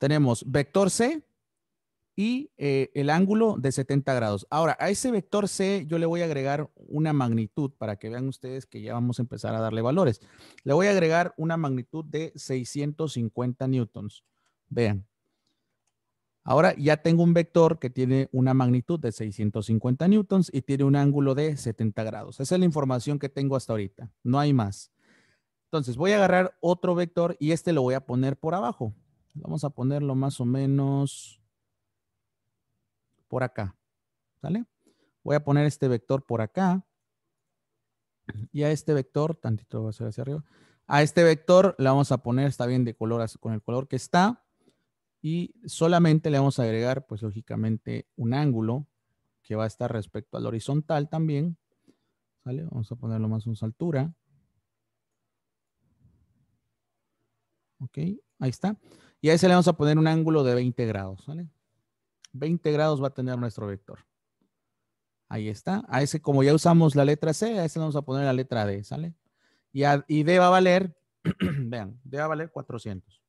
tenemos vector C y eh, el ángulo de 70 grados. Ahora, a ese vector C yo le voy a agregar una magnitud para que vean ustedes que ya vamos a empezar a darle valores. Le voy a agregar una magnitud de 650 newtons. Vean. Ahora ya tengo un vector que tiene una magnitud de 650 newtons y tiene un ángulo de 70 grados. Esa es la información que tengo hasta ahorita. No hay más. Entonces voy a agarrar otro vector y este lo voy a poner por abajo. Vamos a ponerlo más o menos por acá. ¿Sale? Voy a poner este vector por acá. Y a este vector, tantito va a ser hacia arriba. A este vector le vamos a poner, está bien de color, con el color que está. Y solamente le vamos a agregar, pues lógicamente, un ángulo que va a estar respecto al horizontal también. ¿Sale? Vamos a ponerlo más una altura. Ok, ahí está. Y a ese le vamos a poner un ángulo de 20 grados, ¿vale? 20 grados va a tener nuestro vector. Ahí está. A ese, como ya usamos la letra C, a ese le vamos a poner la letra D, ¿sale? Y, D va a valer, vean, D va a valer 400.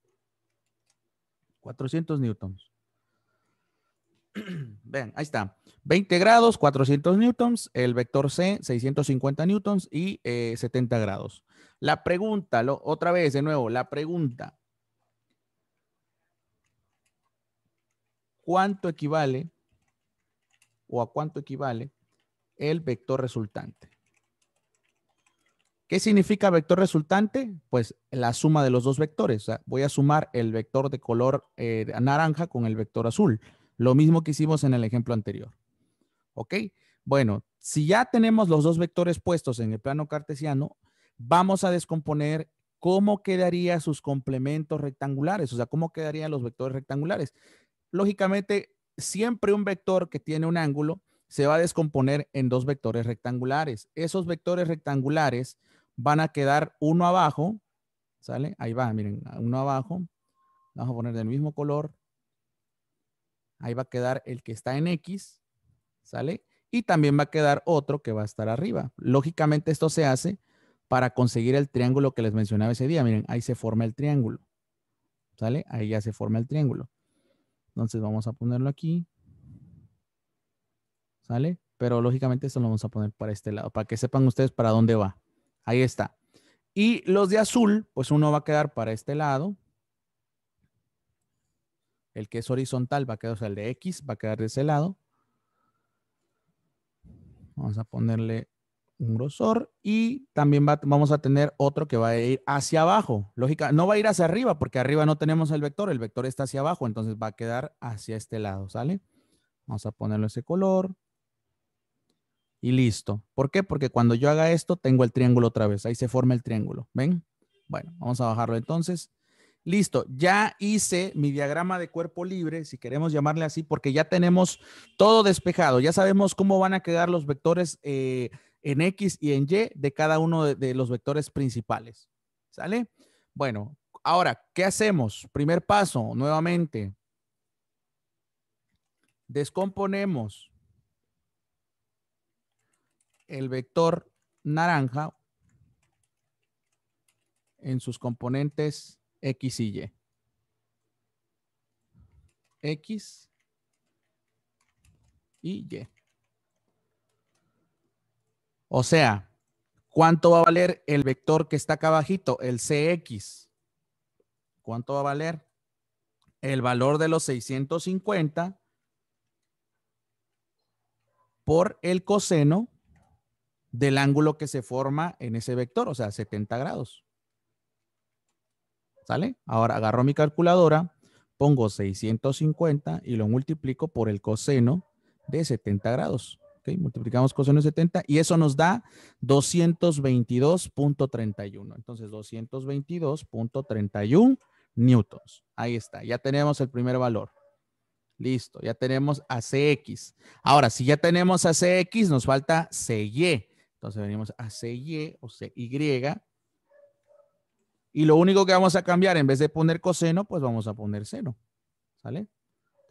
400 newtons. vean, ahí está. 20 grados, 400 newtons, el vector C, 650 newtons y 70 eh, grados. La pregunta, otra vez, de nuevo, la pregunta. cuánto equivale o a cuánto equivale el vector resultante. ¿Qué significa vector resultante? Pues la suma de los dos vectores. voy a sumar el vector de color eh, naranja con el vector azul. Lo mismo que hicimos en el ejemplo anterior. ¿Ok? Bueno, si ya tenemos los dos vectores puestos en el plano cartesiano, vamos a descomponer cómo quedarían sus complementos rectangulares, o sea, cómo quedarían los vectores rectangulares lógicamente siempre un vector que tiene un ángulo se va a descomponer en dos vectores rectangulares. Esos vectores rectangulares van a quedar uno abajo, ¿sale? Ahí va, miren, uno abajo. Vamos a poner del mismo color. Ahí va a quedar el que está en X, ¿sale? Y también va a quedar otro que va a estar arriba. Lógicamente esto se hace para conseguir el triángulo que les mencionaba ese día. Miren, ahí se forma el triángulo. ¿Sale? Ahí ya se forma el triángulo. Entonces vamos a ponerlo aquí. ¿Sale? Pero lógicamente esto lo vamos a poner para este lado, para que sepan ustedes para dónde va. Ahí está. Y los de azul, pues uno va a quedar para este lado. El que es horizontal va a quedar, o sea, el de X va a quedar de ese lado. Vamos a ponerle un grosor y también vamos a tener otro que va a ir hacia abajo. Lógica, no va a ir hacia arriba porque arriba no tenemos el vector, el vector está hacia abajo, entonces va a quedar hacia este lado, ¿sale? Vamos a ponerlo ese color. Y listo. ¿Por qué? Porque cuando yo haga esto, tengo el triángulo otra vez. Ahí se forma el triángulo. ¿Ven? Bueno, vamos a bajarlo entonces. Listo, ya hice mi diagrama de cuerpo libre, si queremos llamarle así, porque ya tenemos todo despejado. Ya sabemos cómo van a quedar los vectores eh, en X y en Y de cada uno de, los vectores principales. ¿Sale? Bueno, ahora, ¿qué hacemos? Primer paso, nuevamente. Descomponemos el vector naranja en sus componentes X y Y. X y Y. O sea, ¿cuánto va a valer el vector que está acá abajito, el CX? ¿Cuánto va a valer? El valor de los 650 por el coseno del ángulo que se forma en ese vector, o sea, 70 grados. ¿Sale? Ahora agarro mi calculadora, pongo 650 y lo multiplico por el coseno de 70 grados multiplicamos coseno 70 y eso nos da 222.31. Entonces, 222.31 newtons. Ahí está, ya tenemos el primer valor. Listo, ya tenemos a CX. Ahora, si ya tenemos a CX, nos falta CY. Entonces venimos a CY o CY. Y lo único que vamos a cambiar, en vez de poner coseno, pues vamos a poner cero ¿Sale?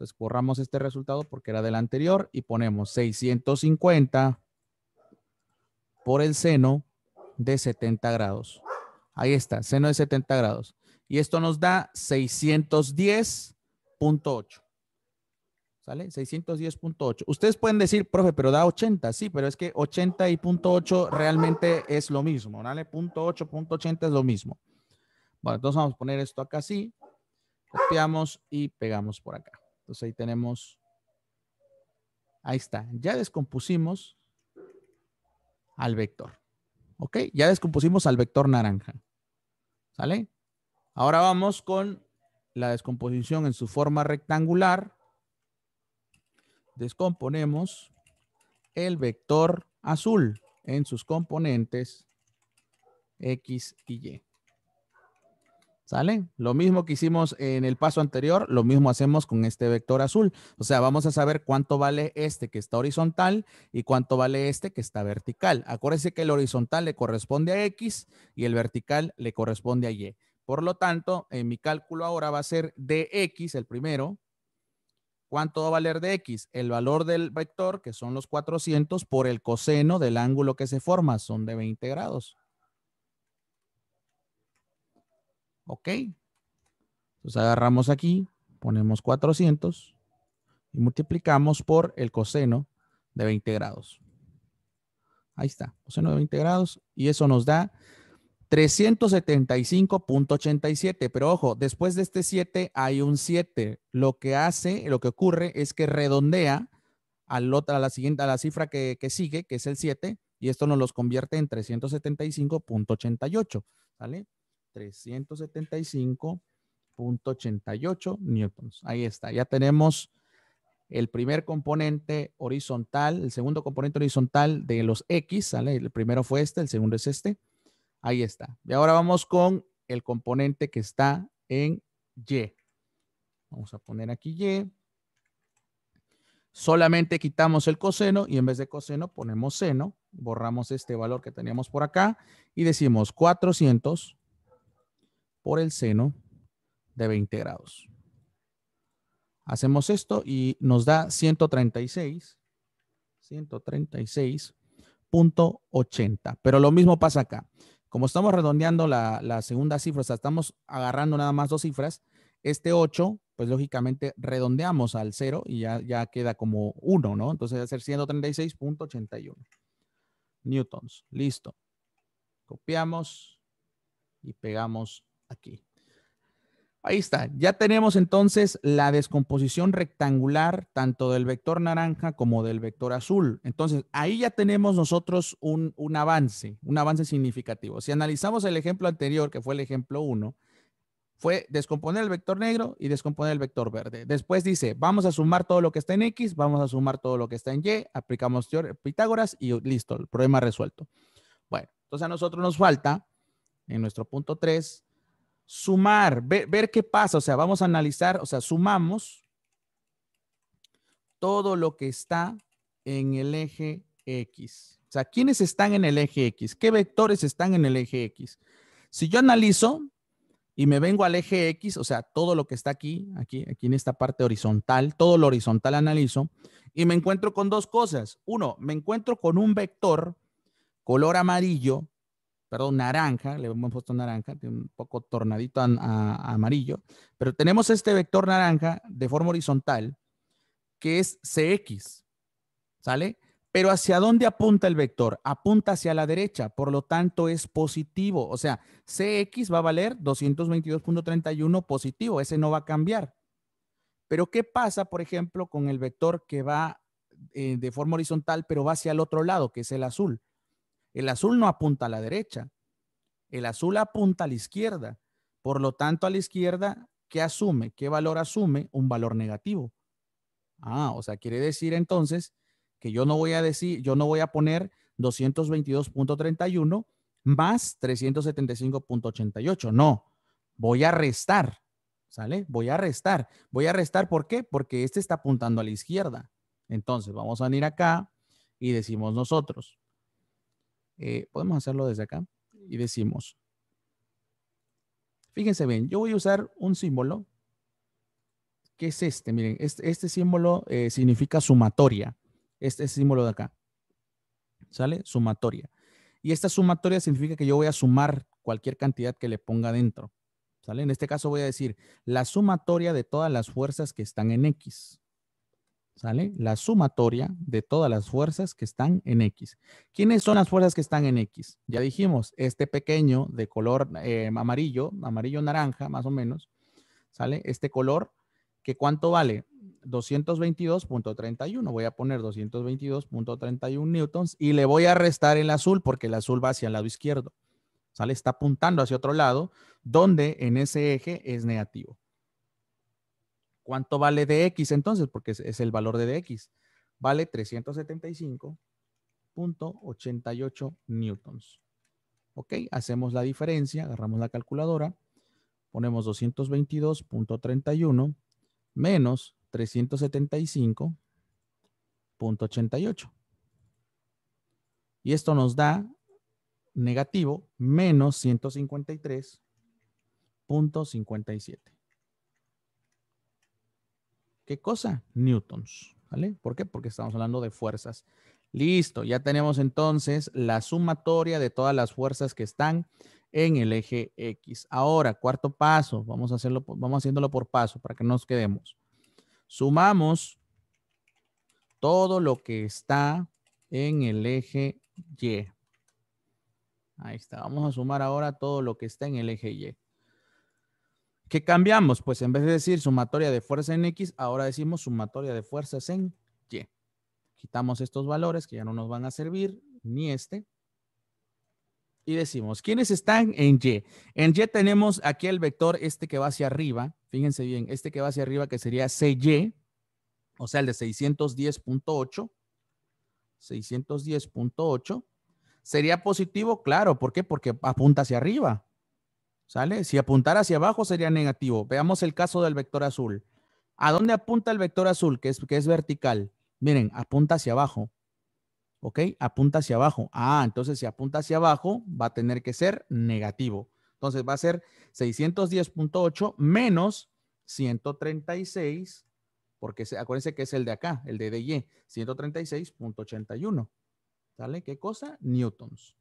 Entonces pues, borramos este resultado porque era del anterior y ponemos 650 por el seno de 70 grados. Ahí está, seno de 70 grados. Y esto nos da 610.8. ¿Sale? 610.8. Ustedes pueden decir, profe, pero da 80. Sí, pero es que 80 y .8 realmente es lo mismo. ¿Vale? .8, .80 es lo mismo. Bueno, entonces vamos a poner esto acá así. Copiamos y pegamos por acá. Entonces ahí tenemos, ahí está, ya descompusimos al vector. ¿Ok? Ya descompusimos al vector naranja. ¿Sale? Ahora vamos con la descomposición en su forma rectangular. Descomponemos el vector azul en sus componentes X y Y. ¿Sale? Lo mismo que hicimos en el paso anterior, lo mismo hacemos con este vector azul. O sea, vamos a saber cuánto vale este que está horizontal y cuánto vale este que está vertical. Acuérdense que el horizontal le corresponde a X y el vertical le corresponde a Y. Por lo tanto, en mi cálculo ahora va a ser dx, el primero. ¿Cuánto va a valer x? El valor del vector, que son los 400, por el coseno del ángulo que se forma, son de 20 grados. Ok. Entonces agarramos aquí, ponemos 400 y multiplicamos por el coseno de 20 grados. Ahí está, coseno de 20 grados y eso nos da 375.87, pero ojo, después de este 7 hay un 7. Lo que hace, lo que ocurre es que redondea a la siguiente, a la cifra que, sigue, que es el 7, y esto nos los convierte en 375.88, ¿Sale? 375.88 newtons. Ahí está, ya tenemos el primer componente horizontal, el segundo componente horizontal de los X, ¿sale? El primero fue este, el segundo es este. Ahí está. Y ahora vamos con el componente que está en Y. Vamos a poner aquí Y. Solamente quitamos el coseno y en vez de coseno ponemos seno. Borramos este valor que teníamos por acá y decimos 400 por el seno de 20 grados. Hacemos esto y nos da 136, 136.80. Pero lo mismo pasa acá. Como estamos redondeando la, segunda cifra, o sea, estamos agarrando nada más dos cifras, este 8, pues lógicamente redondeamos al 0 y ya, ya queda como 1, ¿no? Entonces va a ser 136.81 newtons. Listo. Copiamos y pegamos aquí. Ahí está. Ya tenemos entonces la descomposición rectangular tanto del vector naranja como del vector azul. Entonces, ahí ya tenemos nosotros un, avance, un avance significativo. Si analizamos el ejemplo anterior, que fue el ejemplo 1, fue descomponer el vector negro y descomponer el vector verde. Después dice, vamos a sumar todo lo que está en X, vamos a sumar todo lo que está en Y, aplicamos Pitágoras y listo, el problema resuelto. Bueno, entonces a nosotros nos falta, en nuestro punto 3, sumar, ver, qué pasa, o sea, vamos a analizar, o sea, sumamos todo lo que está en el eje X. O sea, ¿quiénes están en el eje X? ¿Qué vectores están en el eje X? Si yo analizo y me vengo al eje X, o sea, todo lo que está aquí, aquí, aquí en esta parte horizontal, todo lo horizontal analizo y me encuentro con dos cosas. Uno, me encuentro con un vector color amarillo perdón, naranja, le hemos puesto naranja, tiene un poco tornadito a, amarillo, pero tenemos este vector naranja de forma horizontal que es CX, ¿sale? Pero ¿hacia dónde apunta el vector? Apunta hacia la derecha, por lo tanto es positivo, o sea, CX va a valer 222.31 positivo, ese no va a cambiar. Pero ¿qué pasa, por ejemplo, con el vector que va eh, de forma horizontal, pero va hacia el otro lado, que es el azul? El azul no apunta a la derecha, el azul apunta a la izquierda. Por lo tanto, a la izquierda, ¿qué asume? ¿Qué valor asume? Un valor negativo. Ah, o sea, quiere decir entonces que yo no voy a decir, yo no voy a poner 222.31 más 375.88. No, voy a restar. ¿Sale? Voy a restar. Voy a restar, ¿por qué? Porque este está apuntando a la izquierda. Entonces, vamos a venir acá y decimos nosotros eh, podemos hacerlo desde acá y decimos, fíjense bien, yo voy a usar un símbolo que es este, miren, este, símbolo eh, significa sumatoria, este, este símbolo de acá, ¿sale? Sumatoria. Y esta sumatoria significa que yo voy a sumar cualquier cantidad que le ponga dentro. ¿Sale? En este caso voy a decir la sumatoria de todas las fuerzas que están en X. ¿sale? La sumatoria de todas las fuerzas que están en X. ¿Quiénes son las fuerzas que están en X? Ya dijimos, este pequeño de color eh, amarillo, amarillo-naranja más o menos, ¿sale? Este color, que ¿cuánto vale? 222.31, voy a poner 222.31 newtons y le voy a restar el azul porque el azul va hacia el lado izquierdo, ¿sale? Está apuntando hacia otro lado, donde en ese eje es negativo. ¿Cuánto vale DX entonces? Porque es, el valor de DX. Vale 375.88 newtons. Ok, hacemos la diferencia, agarramos la calculadora, ponemos 222.31 menos 375.88. Y esto nos da negativo menos 153.57. ¿Qué cosa? Newtons. ¿Vale? ¿Por qué? Porque estamos hablando de fuerzas. Listo, ya tenemos entonces la sumatoria de todas las fuerzas que están en el eje X. Ahora, cuarto paso, vamos, a hacerlo, vamos haciéndolo por paso para que nos quedemos. Sumamos todo lo que está en el eje Y. Ahí está, vamos a sumar ahora todo lo que está en el eje Y. ¿Qué cambiamos? Pues en vez de decir sumatoria de fuerza en X, ahora decimos sumatoria de fuerzas en Y. Quitamos estos valores que ya no nos van a servir, ni este. Y decimos, ¿quiénes están en Y? En Y tenemos aquí el vector este que va hacia arriba. Fíjense bien, este que va hacia arriba que sería CY, o sea, el de 610.8. 610.8. ¿Sería positivo? Claro, ¿por qué? Porque apunta hacia arriba. ¿Sale? Si apuntara hacia abajo sería negativo. Veamos el caso del vector azul. ¿A dónde apunta el vector azul, que es, que es vertical? Miren, apunta hacia abajo. ¿Ok? Apunta hacia abajo. Ah, entonces si apunta hacia abajo, va a tener que ser negativo. Entonces va a ser 610.8 menos 136, porque acuérdense que es el de acá, el de DY, 136.81. E, ¿Sale? ¿Qué cosa? Newtons.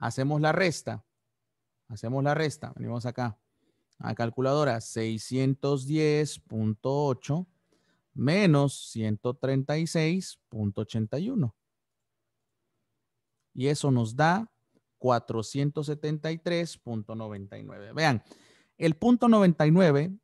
Hacemos la resta. Hacemos la resta, venimos acá a calculadora 610.8 menos 136.81. Y eso nos da 473.99. Vean, el punto 99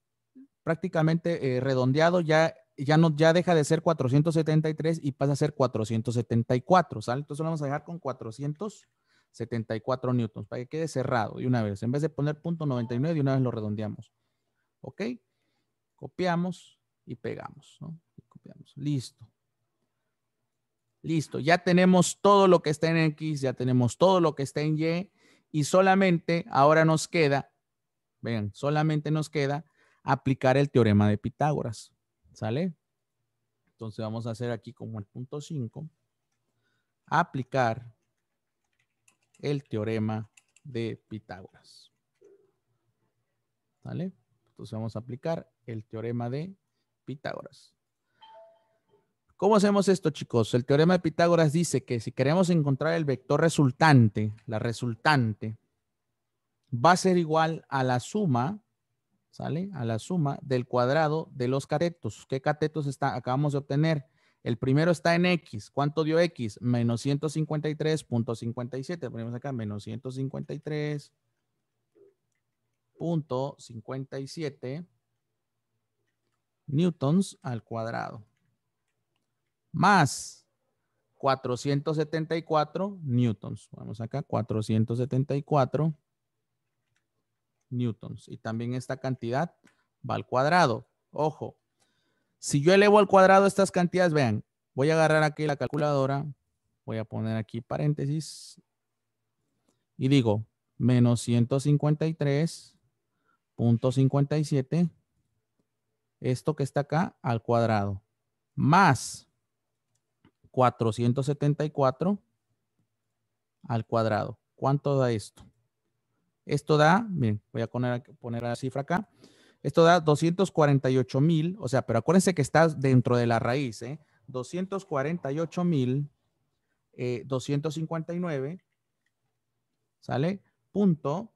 prácticamente eh, redondeado ya, ya, no, ya deja de ser 473 y pasa a ser 474. ¿sale? Entonces lo vamos a dejar con 400. 74 newtons, para que quede cerrado de una vez. En vez de poner punto 99, de una vez lo redondeamos. ¿Ok? Copiamos y pegamos. copiamos. Listo. Listo. Ya tenemos todo lo que está en X, ya tenemos todo lo que está en Y. Y solamente ahora nos queda, vean, solamente nos queda aplicar el teorema de Pitágoras. ¿Sale? Entonces vamos a hacer aquí como el punto 5. Aplicar el teorema de Pitágoras. ¿Vale? Entonces vamos a aplicar el teorema de Pitágoras. ¿Cómo hacemos esto, chicos? El teorema de Pitágoras dice que si queremos encontrar el vector resultante, la resultante, va a ser igual a la suma, ¿sale? A la suma del cuadrado de los catetos. ¿Qué catetos está, acabamos de obtener? El primero está en X. ¿Cuánto dio X? Menos 153.57. Ponemos acá menos 153.57 newtons al cuadrado. Más 474 newtons. Vamos acá, 474 newtons. Y también esta cantidad va al cuadrado. Ojo, si yo elevo al cuadrado estas cantidades, vean, voy a agarrar aquí la calculadora, voy a poner aquí paréntesis y digo menos 153.57, esto que está acá al cuadrado, más 474 al cuadrado. ¿Cuánto da esto? Esto da, miren, voy a poner, poner la cifra acá, esto da 248 mil, o sea, pero acuérdense que está dentro de la raíz, ¿eh? 248 mil, 259, eh, ¿sale? Punto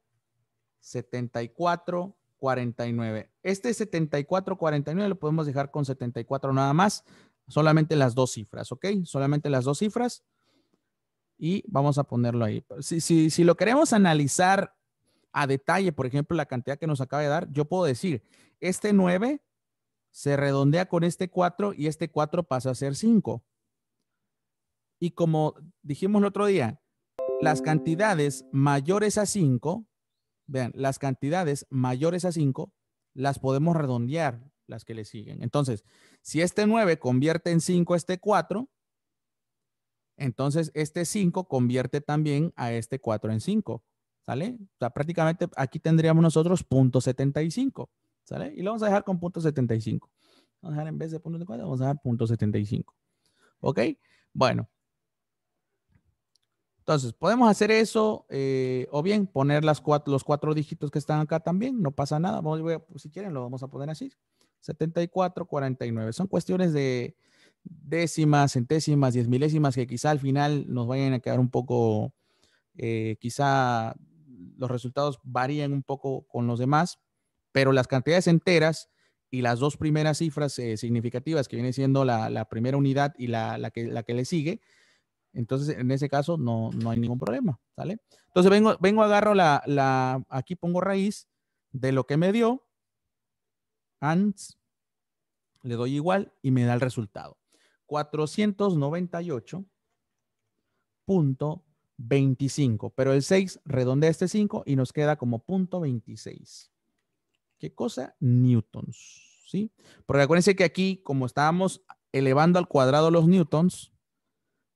7449. Este 7449 lo podemos dejar con 74 nada más, solamente las dos cifras, ¿ok? Solamente las dos cifras. Y vamos a ponerlo ahí. si lo queremos analizar a detalle, por ejemplo, la cantidad que nos acaba de dar, yo puedo decir, este 9 se redondea con este 4 y este 4 pasa a ser 5. Y como dijimos el otro día, las cantidades mayores a 5, vean, las cantidades mayores a 5 las podemos redondear, las que le siguen. Entonces, si este 9 convierte en 5 este 4, entonces este 5 convierte también a este 4 en 5. ¿Sale? O prácticamente aquí tendríamos nosotros 75. ¿Sale? Y lo vamos a dejar con 75. Vamos a dejar en vez de vamos a dejar 75. ¿Ok? Bueno. Entonces, podemos hacer eso eh, o bien poner las los cuatro dígitos que están acá también. No pasa nada. Pues, si quieren, lo vamos a poner así. 74, 49. Son cuestiones de décimas, centésimas, diez milésimas que quizá al final nos vayan a quedar un poco, eh, quizá los resultados varían un poco con los demás, pero las cantidades enteras y las dos primeras cifras eh, significativas que viene siendo la, primera unidad y la, que, la que le sigue, entonces en ese caso no, hay ningún problema, ¿sale? Entonces vengo, vengo agarro la, aquí pongo raíz de lo que me dio, ands, le doy igual y me da el resultado. 498 25, pero el 6 redondea este 5 y nos queda como punto 26. ¿Qué cosa? Newtons, ¿sí? Porque acuérdense que aquí, como estábamos elevando al cuadrado los newtons,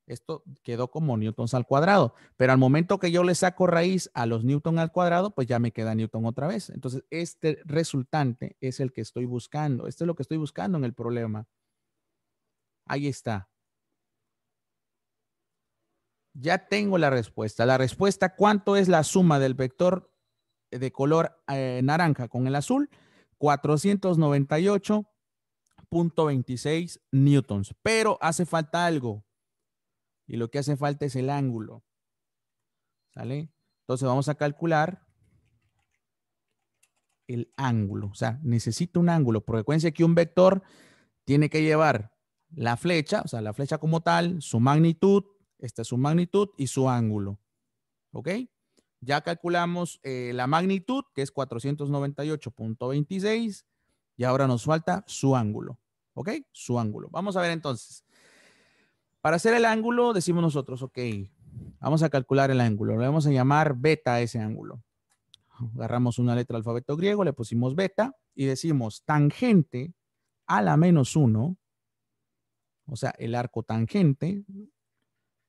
esto quedó como newtons al cuadrado, pero al momento que yo le saco raíz a los Newtons al cuadrado, pues ya me queda newton otra vez. Entonces, este resultante es el que estoy buscando. Esto es lo que estoy buscando en el problema. Ahí está. Ya tengo la respuesta. La respuesta, ¿cuánto es la suma del vector eh, de color eh, naranja con el azul? 498.26 newtons. Pero hace falta algo. Y lo que hace falta es el ángulo. ¿Sale? Entonces vamos a calcular el ángulo. O sea, necesito un ángulo. Porque acuérdense que un vector tiene que llevar la flecha, o sea, la flecha como tal, su magnitud, esta es su magnitud y su ángulo. ¿Ok? Ya calculamos eh, la magnitud, que es 498.26, y ahora nos falta su ángulo. ¿Ok? Su ángulo. Vamos a ver entonces. Para hacer el ángulo, decimos nosotros, ok, vamos a calcular el ángulo. Le vamos a llamar beta ese ángulo. Agarramos una letra alfabeto griego, le pusimos beta y decimos tangente a la menos 1, o sea, el arco tangente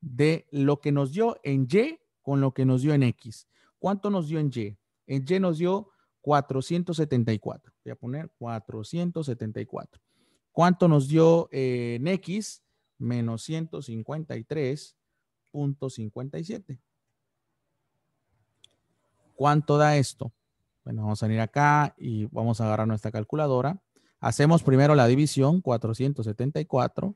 de lo que nos dio en Y con lo que nos dio en X. ¿Cuánto nos dio en Y? En Y nos dio 474. Voy a poner 474. ¿Cuánto nos dio eh, en X? Menos 153.57. ¿Cuánto da esto? Bueno, vamos a venir acá y vamos a agarrar nuestra calculadora. Hacemos primero la división, 474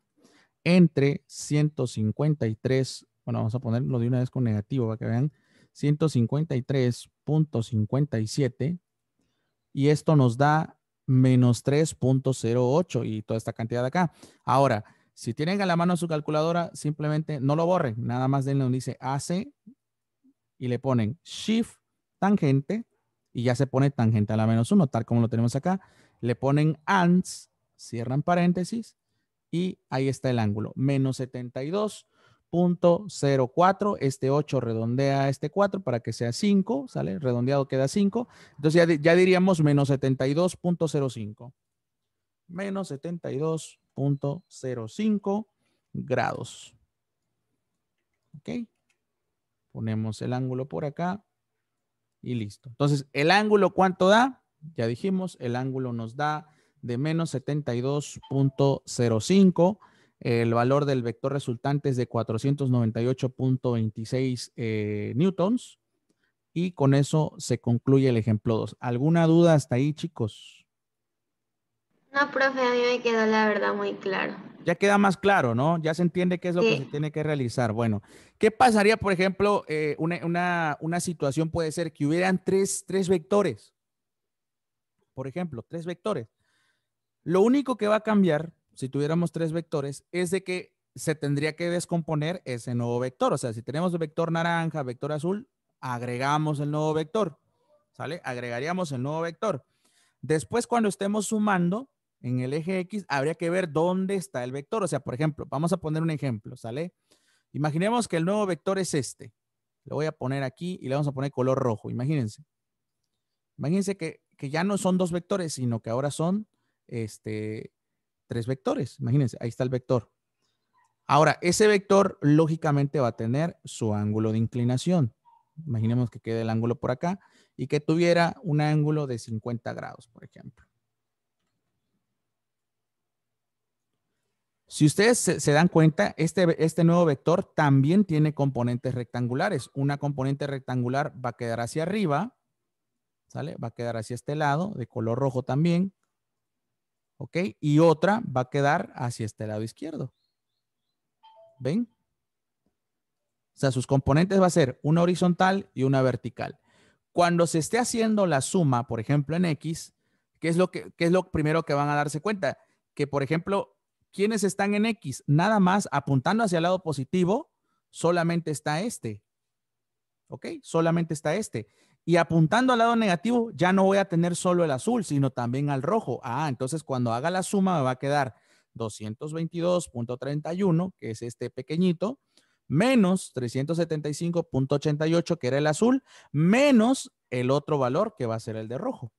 entre 153, bueno, vamos a ponerlo de una vez con negativo para que vean, 153.57 y esto nos da menos 3.08 y toda esta cantidad de acá. Ahora, si tienen a la mano su calculadora, simplemente no lo borren, nada más denle donde dice AC y le ponen Shift tangente y ya se pone tangente a la menos 1, tal como lo tenemos acá. Le ponen ans, cierran paréntesis, y ahí está el ángulo, menos 72.04, este 8 redondea este 4 para que sea 5, ¿sale? Redondeado queda 5, entonces ya, ya diríamos menos 72.05, menos 72.05 grados. ¿Ok? Ponemos el ángulo por acá y listo. Entonces, ¿el ángulo cuánto da? Ya dijimos, el ángulo nos da de menos 72.05. El valor del vector resultante es de 498.26 eh, newtons. Y con eso se concluye el ejemplo 2. ¿Alguna duda hasta ahí, chicos? No, profe, a mí me quedó la verdad muy claro. Ya queda más claro, ¿no? Ya se entiende qué es lo que se tiene que realizar. Bueno, ¿qué pasaría, por ejemplo, eh, una, situación puede ser que hubieran tres, tres vectores? Por ejemplo, tres vectores. Lo único que va a cambiar, si tuviéramos tres vectores, es de que se tendría que descomponer ese nuevo vector. O sea, si tenemos vector naranja, vector azul, agregamos el nuevo vector. ¿Sale? Agregaríamos el nuevo vector. Después, cuando estemos sumando en el eje X, habría que ver dónde está el vector. O sea, por ejemplo, vamos a poner un ejemplo, ¿sale? Imaginemos que el nuevo vector es este. Lo voy a poner aquí y le vamos a poner color rojo, imagínense. Imagínense que, que ya no son dos vectores, sino que ahora son este, tres vectores. Imagínense, ahí está el vector. Ahora, ese vector lógicamente va a tener su ángulo de inclinación. Imaginemos que quede el ángulo por acá y que tuviera un ángulo de 50 grados, por ejemplo. Si ustedes se, dan cuenta, este, este, nuevo vector también tiene componentes rectangulares. Una componente rectangular va a quedar hacia arriba, ¿sale? Va a quedar hacia este lado, de color rojo también. ¿ok? Y otra va a quedar hacia este lado izquierdo. ¿Ven? O sea, sus componentes va a ser una horizontal y una vertical. Cuando se esté haciendo la suma, por ejemplo, en X, ¿qué es lo, que, es lo primero que van a darse cuenta? Que, por ejemplo, quienes están en X, nada más apuntando hacia el lado positivo, solamente está este. ¿Ok? Solamente está este y apuntando al lado negativo, ya no voy a tener solo el azul, sino también al rojo. Ah, entonces cuando haga la suma me va a quedar 222.31, que es este pequeñito, menos 375.88, que era el azul, menos el otro valor, que va a ser el de rojo.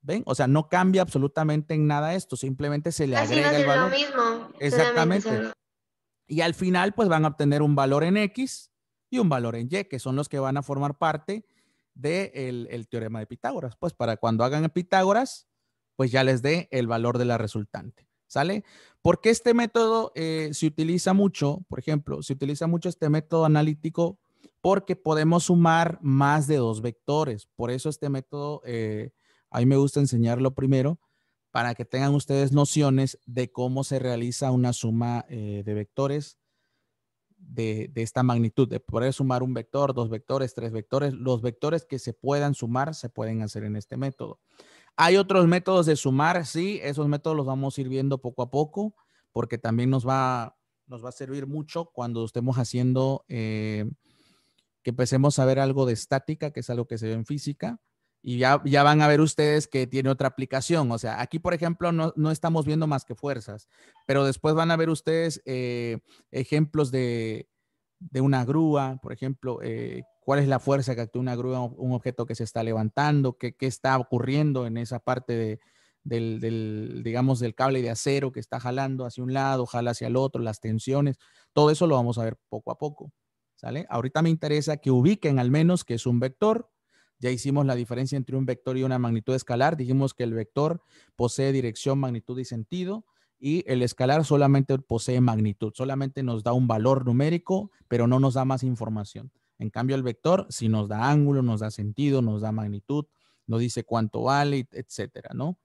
¿Ven? O sea, no cambia absolutamente en nada esto, simplemente se le agrega el valor. Lo mismo, Exactamente. Y al final, pues van a obtener un valor en X y un valor en Y, que son los que van a formar parte del de el, teorema de Pitágoras. Pues para cuando hagan Pitágoras, pues ya les dé el valor de la resultante. ¿Sale? Porque este método eh, se utiliza mucho, por ejemplo, se utiliza mucho este método analítico porque podemos sumar más de dos vectores. Por eso este método, eh, a mí me gusta enseñarlo primero para que tengan ustedes nociones de cómo se realiza una suma eh, de vectores de, esta magnitud, de poder sumar un vector, dos vectores, tres vectores, los vectores que se puedan sumar se pueden hacer en este método. Hay otros métodos de sumar, sí, esos métodos los vamos a ir viendo poco a poco, porque también nos va, a servir mucho cuando estemos haciendo, eh, que empecemos a ver algo de estática, que es algo que se ve en física, y ya, van a ver ustedes que tiene otra aplicación. O sea, aquí, por ejemplo, no, estamos viendo más que fuerzas, pero después van a ver ustedes eh, ejemplos de, una grúa, por ejemplo, eh, cuál es la fuerza que actúa una grúa, un objeto que se está levantando, qué, está ocurriendo en esa parte del, digamos, del cable de acero que está jalando hacia un lado, jala hacia el otro, las tensiones, todo eso lo vamos a ver poco a poco. ¿Sale? Ahorita me interesa que ubiquen al menos que es un vector, ya hicimos la diferencia entre un vector y una magnitud escalar. Dijimos que el vector posee dirección, magnitud y sentido y el escalar solamente posee magnitud, solamente nos da un valor numérico, pero no nos da más información. En cambio, el vector sí nos da ángulo, nos da sentido, nos da magnitud, nos dice cuánto vale, etcétera, ¿no?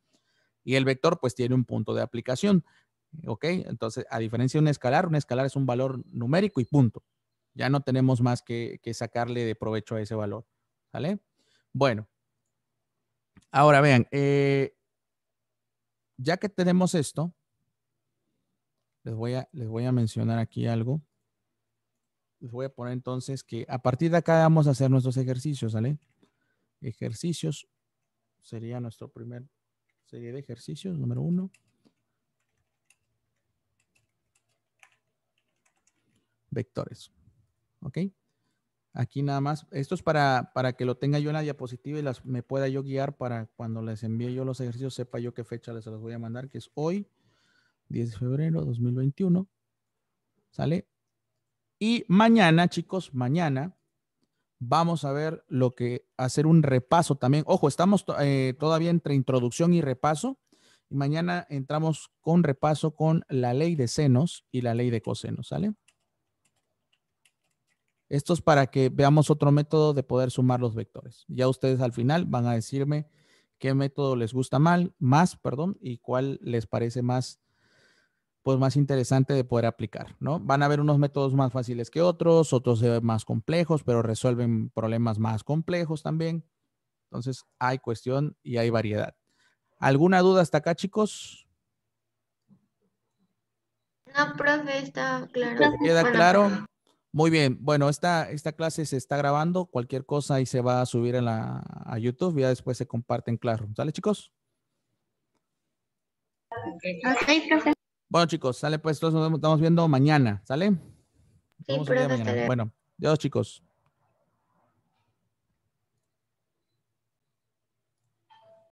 Y el vector pues tiene un punto de aplicación, ¿ok? Entonces, a diferencia de un escalar, un escalar es un valor numérico y punto. Ya no tenemos más que, que sacarle de provecho a ese valor, ¿vale? Bueno, ahora vean, eh, ya que tenemos esto, les voy, a, les voy a mencionar aquí algo. Les voy a poner entonces que a partir de acá vamos a hacer nuestros ejercicios, ¿sale? Ejercicios sería nuestro primer serie de ejercicios, número uno. Vectores. ¿Ok? Aquí nada más. Esto es para, para que lo tenga yo en la diapositiva y las, me pueda yo guiar para cuando les envíe yo los ejercicios, sepa yo qué fecha les los voy a mandar, que es hoy, 10 de febrero 2021. ¿Sale? Y mañana, chicos, mañana vamos a ver lo que hacer un repaso también. Ojo, estamos eh, todavía entre introducción y repaso. Y mañana entramos con repaso con la ley de senos y la ley de cosenos, ¿sale? Esto es para que veamos otro método de poder sumar los vectores. Ya ustedes al final van a decirme qué método les gusta más, perdón, y cuál les parece más, pues más interesante de poder aplicar, ¿no? Van a haber unos métodos más fáciles que otros, otros más complejos, pero resuelven problemas más complejos también. Entonces, hay cuestión y hay variedad. ¿Alguna duda hasta acá, chicos? No, profe, está claro. ¿Queda claro? Muy bien, bueno, esta, esta clase se está grabando, cualquier cosa y se va a subir a, la, a YouTube, ya después se comparte en Classroom. ¿Sale, chicos? Bueno, chicos, sale pues, nos estamos viendo mañana, ¿sale? Sí, Vamos mañana. Bueno, adiós, chicos.